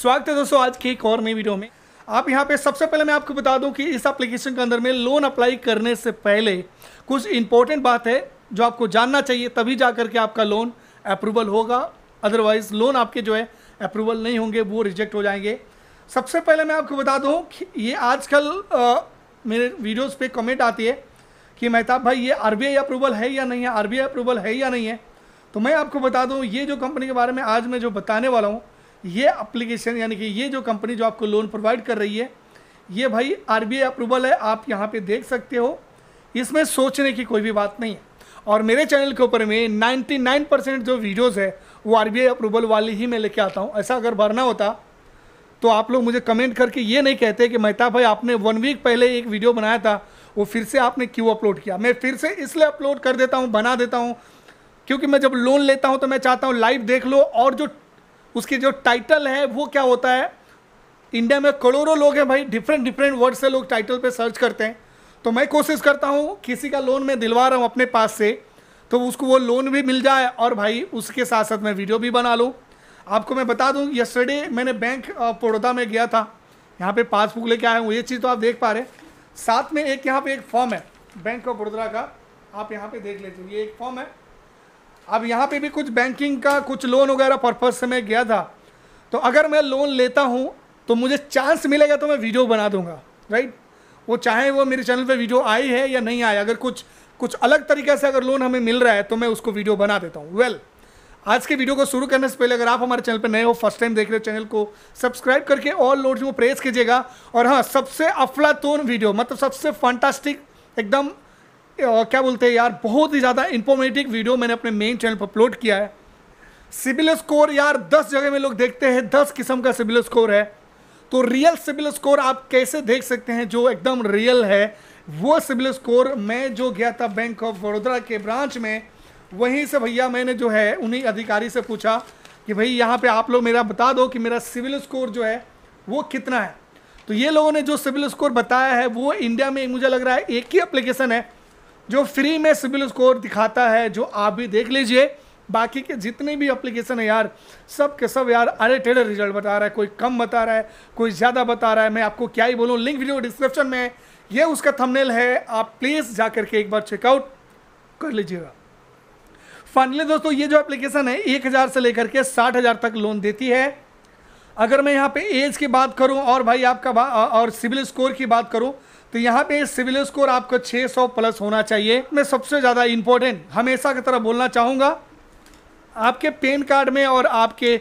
स्वागत है दोस्तों आज के एक और नई वीडियो में आप यहाँ पे सबसे पहले मैं आपको बता दूं कि इस एप्लीकेशन के अंदर में लोन अप्लाई करने से पहले कुछ इंपॉर्टेंट बात है जो आपको जानना चाहिए तभी जा कर के आपका लोन अप्रूवल होगा अदरवाइज़ लोन आपके जो है अप्रूवल नहीं होंगे वो रिजेक्ट हो जाएंगे सबसे पहले मैं आपको बता दूँ कि ये आजकल मेरे वीडियोज़ पर कमेंट आती है कि मेहताब भाई ये आर अप्रूवल है या नहीं है आर अप्रूवल है या नहीं है तो मैं आपको बता दूँ ये जो कंपनी के बारे में आज मैं जो बताने वाला हूँ ये अप्लीकेशन यानी कि ये जो कंपनी जो आपको लोन प्रोवाइड कर रही है ये भाई आई अप्रूवल है आप यहाँ पर देख सकते हो इसमें सोचने की कोई भी बात नहीं है और मेरे चैनल के ऊपर में 99 परसेंट जो वीडियोस है वो आई अप्रूवल वाली ही मैं लेके आता हूँ ऐसा अगर भरना होता तो आप लोग मुझे कमेंट करके ये नहीं कहते कि मेहता भाई आपने वन वीक पहले एक वीडियो बनाया था वो फिर से आपने क्यों अपलोड किया मैं फिर से इसलिए अपलोड कर देता हूँ बना देता हूँ क्योंकि मैं जब लोन लेता हूँ तो मैं चाहता हूँ लाइव देख लो और जो उसकी जो टाइटल है वो क्या होता है इंडिया में करोड़ों लोग हैं भाई डिफरेंट डिफरेंट वर्ड से लोग टाइटल पे सर्च करते हैं तो मैं कोशिश करता हूँ किसी का लोन मैं दिलवा रहा हूँ अपने पास से तो उसको वो लोन भी मिल जाए और भाई उसके साथ साथ मैं वीडियो भी बना लूँ आपको मैं बता दूँ यस्टरडे मैंने बैंक बड़ौदा में गया था यहाँ पे पासबुक लेके आया हूँ ये चीज़ तो आप देख पा रहे हैं साथ में एक यहाँ पे एक फॉर्म है बैंक ऑफ बड़ौदा का आप यहाँ पे देख लेते हो ये एक फॉर्म है अब यहाँ पे भी कुछ बैंकिंग का कुछ लोन वगैरह पर्पज से मैं गया था तो अगर मैं लोन लेता हूँ तो मुझे चांस मिलेगा तो मैं वीडियो बना दूंगा राइट वो चाहे वो मेरे चैनल पे वीडियो आई है या नहीं आई अगर कुछ कुछ अलग तरीके से अगर लोन हमें मिल रहा है तो मैं उसको वीडियो बना देता हूँ वेल आज के वीडियो को शुरू करने से पहले अगर आप हमारे चैनल पर नए हो फर्स्ट टाइम देख रहे हो चैनल को सब्सक्राइब करके ऑल लोड को प्रेस कीजिएगा और हाँ सबसे अफलातून वीडियो मतलब सबसे फंटास्टिक एकदम क्या बोलते हैं यार बहुत ही ज़्यादा इन्फॉर्मेटिव वीडियो मैंने अपने मेन चैनल पर अपलोड किया है सिबिल स्कोर यार दस जगह में लोग देखते हैं दस किस्म का सिबिल स्कोर है तो रियल सिबिल स्कोर आप कैसे देख सकते हैं जो एकदम रियल है वो सिबिल स्कोर मैं जो गया था बैंक ऑफ बड़ोदरा के ब्रांच में वहीं से भैया मैंने जो है उन्हीं अधिकारी से पूछा कि भाई यहाँ पे आप लोग मेरा बता दो कि मेरा सिविल स्कोर जो है वो कितना है तो ये लोगों ने जो सिविल स्कोर बताया है वो इंडिया में मुझे लग रहा है एक ही एप्लीकेशन है जो फ्री में सिविल स्कोर दिखाता है जो आप भी देख लीजिए बाकी के जितने भी एप्लीकेशन है यार सब के सब यार अरे टेढ़े रिजल्ट बता रहा है कोई कम बता रहा है कोई ज़्यादा बता रहा है मैं आपको क्या ही बोलूँ लिंक वीडियो डिस्क्रिप्शन में है ये उसका थंबनेल है आप प्लीज़ जा करके एक बार चेकआउट कर लीजिएगा फाइनली दोस्तों ये जो एप्लीकेशन है एक हज़ार से लेकर के साठ हज़ार तक लोन देती है अगर मैं यहाँ पे एज की बात करूँ और भाई आपका और सिविल स्कोर की बात करूँ तो यहाँ पे सिविल स्कोर आपका 600 प्लस होना चाहिए मैं सबसे ज़्यादा इम्पोर्टेंट हमेशा की तरह बोलना चाहूँगा आपके पेन कार्ड में और आपके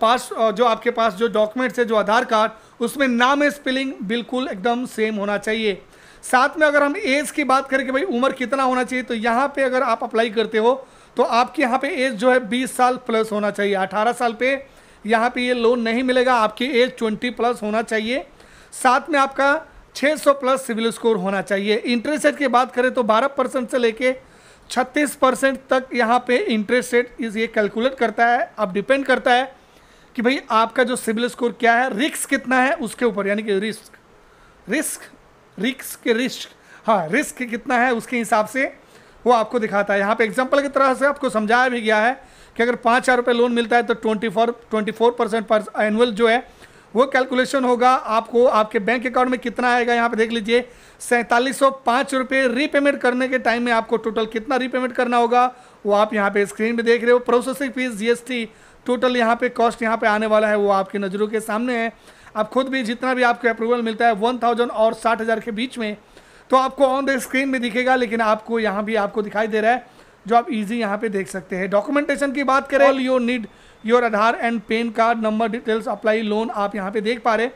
पास जो आपके पास जो डॉक्यूमेंट्स है जो आधार कार्ड उसमें नाम स्पेलिंग बिल्कुल एकदम सेम होना चाहिए साथ में अगर हम एज की बात करें कि भाई उम्र कितना होना चाहिए तो यहाँ पे अगर आप अप्लाई करते हो तो आपके यहाँ पे एज जो है 20 साल प्लस होना चाहिए 18 साल पे यहाँ पे ये लोन नहीं मिलेगा आपकी एज 20 प्लस होना चाहिए साथ में आपका 600 प्लस सिविल स्कोर होना चाहिए इंटरेस्ट रेट की बात करें तो 12 परसेंट से लेके 36 परसेंट तक यहाँ पे इंटरेस्ट रेट इस ये कैलकुलेट करता है अब डिपेंड करता है कि भाई आपका जो सिविल स्कोर क्या है रिस्क कितना है उसके ऊपर यानी कि रिस्क रिस्क रिस्क के रिस्क हाँ रिस्क कितना है उसके हिसाब से वो आपको दिखाता है यहाँ पे एग्जाम्पल की तरह से आपको समझाया भी गया है कि अगर पाँच हज़ार रुपये लोन मिलता है तो twenty four twenty four percent पर एनुअल जो है वो कैलकुलेशन होगा आपको आपके बैंक अकाउंट में कितना आएगा यहाँ पे देख लीजिए सैंतालीस सौ पाँच रुपये रीपेमेंट करने के टाइम में आपको टोटल कितना रीपेमेंट करना होगा वो आप यहाँ पे स्क्रीन पे देख रहे हो प्रोसेसिंग फीस जीएसटी टोटल यहाँ पे कॉस्ट यहाँ पे आने वाला है वो आपकी नज़रों के सामने है आप खुद भी जितना भी आपको अप्रूवल मिलता है वन थाउजेंड और साठ हज़ार के बीच में तो आपको ऑन द स्क्रीन में दिखेगा लेकिन आपको यहाँ भी आपको दिखाई दे रहा है जो आप इजी यहाँ पे देख सकते हैं डॉक्यूमेंटेशन की बात करें all your need your Aadhaar and PAN card number details apply loan आप यहाँ पे देख पा रहे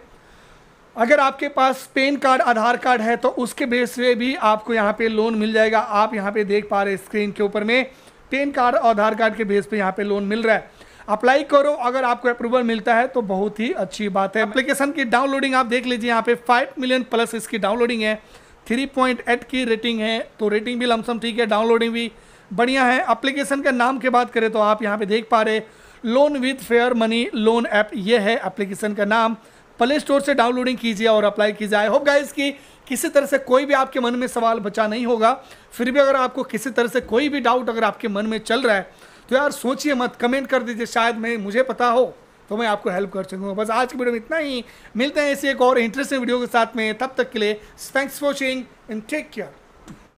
अगर आपके पास पेन कार्ड आधार कार्ड है तो उसके बेस पे भी आपको यहाँ पे लोन मिल जाएगा आप यहाँ पे देख पा रहे स्क्रीन के ऊपर में पेन कार्ड और आधार कार्ड के बेस पे यहाँ पे लोन मिल रहा है अप्लाई करो अगर आपको अप्रूवल मिलता है तो बहुत ही अच्छी बात है अप्लीकेशन की डाउनलोडिंग आप देख लीजिए यहाँ पे फाइव मिलियन प्लस इसकी डाउनलोडिंग है थ्री पॉइंट एट की रेटिंग है तो रेटिंग भी लमसम ठीक है डाउनलोडिंग भी बढ़िया है एप्लीकेशन के नाम की बात करें तो आप यहाँ पे देख पा रहे loan with fair money loan app ये है एप्लीकेशन का नाम प्ले स्टोर से डाउनलोडिंग कीजिए और अप्लाई कीजिए आई होप गाइस की किसी तरह से कोई भी आपके मन में सवाल बचा नहीं होगा फिर भी अगर आपको किसी तरह से कोई भी डाउट अगर आपके मन में चल रहा है तो यार सोचिए मत कमेंट कर दीजिए शायद मैं मुझे पता हो तो मैं आपको हेल्प कर सकूँगा बस आज की वीडियो में इतना ही मिलते हैं ऐसे एक और इंटरेस्टिंग वीडियो के साथ में तब तक के लिए thanks for watching and take care